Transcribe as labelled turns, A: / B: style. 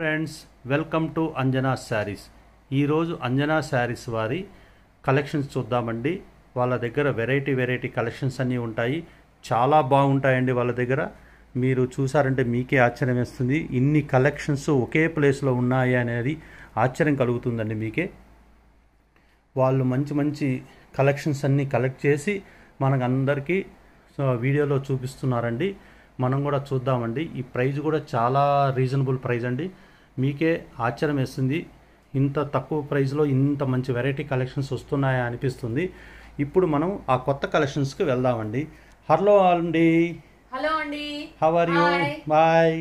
A: friends welcome to Anjana Sarees ఈరోజు అంజనా శారీస్ వారి collections చూద్దామండి వాళ్ళ దగ్గర వెరైటీ వెరైటీ కలెక్షన్స్ అన్నీ ఉంటాయి చాలా బాగుంటాయండి వాళ్ళ దగ్గర మీరు చూసారంటే మీకే ఆశ్చర్యం వేస్తుంది ఇన్ని కలెక్షన్స్ ఒకే ప్లేస్లో ఉన్నాయి అనేది ఆశ్చర్యం కలుగుతుందండి మీకే వాళ్ళు మంచి మంచి కలెక్షన్స్ అన్నీ కలెక్ట్ చేసి మనకు అందరికీ వీడియోలో చూపిస్తున్నారండి మనం కూడా చూద్దామండి ఈ ప్రైజ్ కూడా చాలా రీజనబుల్ ప్రైజ్ అండి మీకే ఆశ్చర్యం వేస్తుంది ఇంత తక్కువ ప్రైస్లో ఇంత మంచి వెరైటీ కలెక్షన్స్ వస్తున్నాయా అనిపిస్తుంది ఇప్పుడు మనం ఆ కొత్త కలెక్షన్స్కి వెళ్దామండి హలో అండి
B: హలో అండి హౌ ఆర్ యూ
A: బాయ్